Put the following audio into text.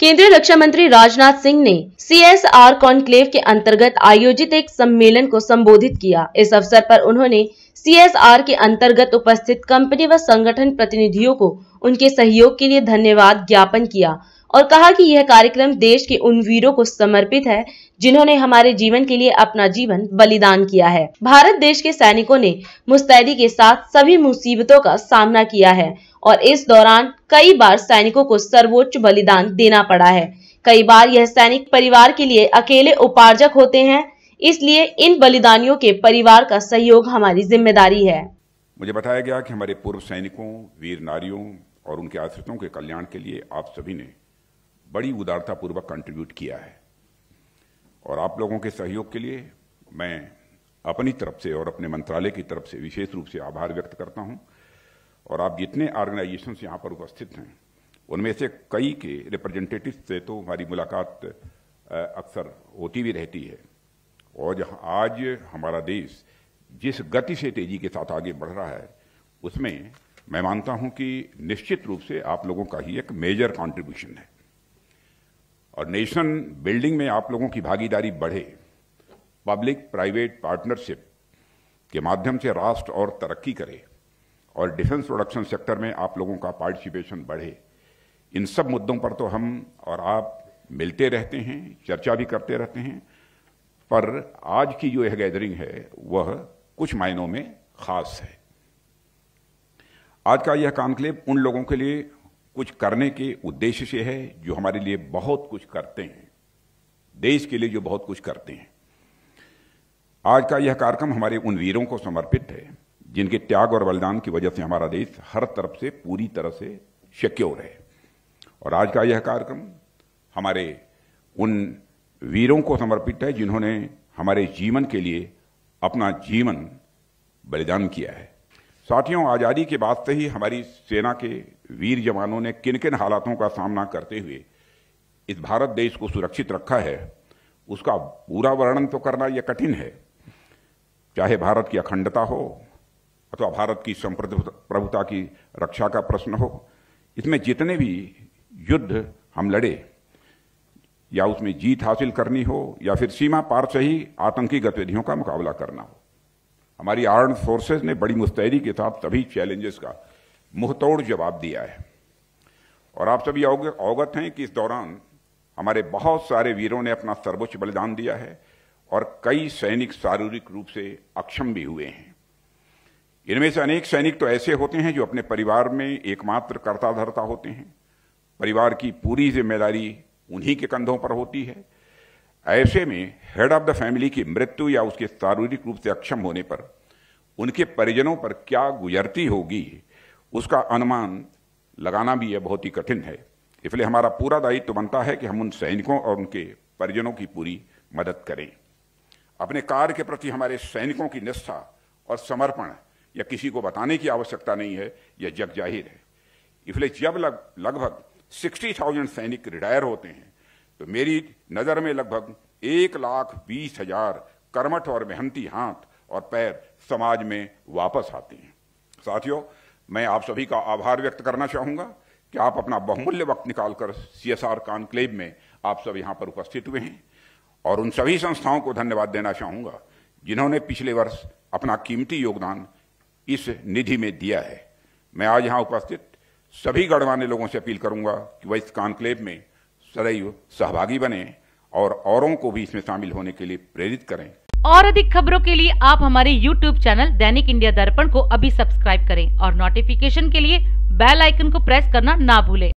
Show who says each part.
Speaker 1: केंद्रीय रक्षा मंत्री राजनाथ सिंह ने सीएसआर कॉन्क्लेव के अंतर्गत आयोजित एक सम्मेलन को संबोधित किया इस अवसर पर उन्होंने सीएसआर के अंतर्गत उपस्थित कंपनी व संगठन प्रतिनिधियों को उनके सहयोग के लिए धन्यवाद ज्ञापन किया और कहा कि यह कार्यक्रम देश के उन वीरों को समर्पित है जिन्होंने हमारे जीवन के लिए अपना जीवन बलिदान किया है भारत देश के सैनिकों ने मुस्तैदी के साथ सभी मुसीबतों का सामना किया है और इस दौरान कई बार सैनिकों को सर्वोच्च बलिदान देना पड़ा है कई बार यह सैनिक परिवार के लिए अकेले उपार्जक होते हैं इसलिए इन बलिदानियों के परिवार का सहयोग हमारी जिम्मेदारी है
Speaker 2: मुझे बताया गया कि हमारे पूर्व सैनिकों वीर नारियों और उनके आश्रितों के कल्याण के लिए आप सभी ने बड़ी उदारतापूर्वक कंट्रीब्यूट किया है और आप लोगों के सहयोग के लिए मैं अपनी तरफ से और अपने मंत्रालय की तरफ से विशेष रूप से आभार व्यक्त करता हूं और आप जितने ऑर्गेनाइजेशन यहाँ पर उपस्थित हैं उनमें से कई के रिप्रेजेंटेटिव से तो हमारी मुलाकात अक्सर होती भी रहती है और जहाँ आज हमारा देश जिस गति से तेजी के साथ आगे बढ़ रहा है उसमें मैं मानता हूं कि निश्चित रूप से आप लोगों का ही एक मेजर कंट्रीब्यूशन है और नेशन बिल्डिंग में आप लोगों की भागीदारी बढ़े पब्लिक प्राइवेट पार्टनरशिप के माध्यम से राष्ट्र और तरक्की करे और डिफेंस प्रोडक्शन सेक्टर में आप लोगों का पार्टिसिपेशन बढ़े इन सब मुद्दों पर तो हम और आप मिलते रहते हैं चर्चा भी करते रहते हैं पर आज की जो यह गैदरिंग है वह कुछ मायनों में खास है आज का यह कॉन्क्लेव उन लोगों के लिए कुछ करने के उद्देश्य से है जो हमारे लिए बहुत कुछ करते हैं देश के लिए जो बहुत कुछ करते हैं आज का यह कार्यक्रम हमारे उन वीरों को समर्पित है जिनके त्याग और बलिदान की वजह से हमारा देश हर तरफ से पूरी तरह से सिक्योर है और आज का यह कार्यक्रम हमारे उन वीरों को समर्पित है जिन्होंने हमारे जीवन के लिए अपना जीवन बलिदान किया है साथियों आज़ादी के बाद से ही हमारी सेना के वीर जवानों ने किन किन हालातों का सामना करते हुए इस भारत देश को सुरक्षित रखा है उसका पूरा वर्णन तो करना यह कठिन है चाहे भारत की अखंडता हो अथवा भारत की संप्रभुता की रक्षा का प्रश्न हो इसमें जितने भी युद्ध हम लड़े या उसमें जीत हासिल करनी हो या फिर सीमा पार से ही आतंकी गतिविधियों का मुकाबला करना हो हमारी आर्म फोर्सेस ने बड़ी मुस्तैदी के साथ सभी चैलेंजेस का मुंहतोड़ जवाब दिया है और आप सभी अवगत हैं कि इस दौरान हमारे बहुत सारे वीरों ने अपना सर्वोच्च बलिदान दिया है और कई सैनिक शारीरिक रूप से अक्षम भी हुए हैं इनमें से अनेक सैनिक तो ऐसे होते हैं जो अपने परिवार में एकमात्र कर्ता धरता होते हैं परिवार की पूरी जिम्मेदारी उन्हीं के कंधों पर होती है ऐसे में हेड ऑफ द फैमिली की मृत्यु या उसके शारीरिक रूप से अक्षम होने पर उनके परिजनों पर क्या गुजरती होगी उसका अनुमान लगाना भी यह बहुत ही कठिन है इसलिए हमारा पूरा दायित्व तो बनता है कि हम उन सैनिकों और उनके परिजनों की पूरी मदद करें अपने कार्य के प्रति हमारे सैनिकों की निष्ठा और समर्पण या किसी को बताने की आवश्यकता नहीं है यह जग जाहिर है इसलिए जब लग लगभग सिक्सटी थाउजेंड सैनिक रिटायर होते हैं तो मेरी नज़र में लगभग एक लाख बीस हजार कर्मठ और मेहनती हाथ और पैर समाज में वापस आते हैं साथियों मैं आप सभी का आभार व्यक्त करना चाहूँगा कि आप अपना बहुमूल्य वक्त निकालकर सी एस आर कॉन्क्लेव में आप सब यहाँ पर उपस्थित हुए हैं और उन सभी संस्थाओं को धन्यवाद देना चाहूँगा जिन्होंने पिछले वर्ष अपना कीमती योगदान इस निधि में दिया है मैं आज यहाँ उपस्थित सभी गणमान्य लोगों से अपील करूँगा कि वह इस कॉन्क्लेव में सदैव सहभागी बने और औरों को भी इसमें शामिल होने के लिए प्रेरित करें
Speaker 1: और अधिक खबरों के लिए आप हमारे YouTube चैनल दैनिक इंडिया दर्पण को अभी सब्सक्राइब करें और नोटिफिकेशन के लिए बेल आइकन को प्रेस करना ना भूलें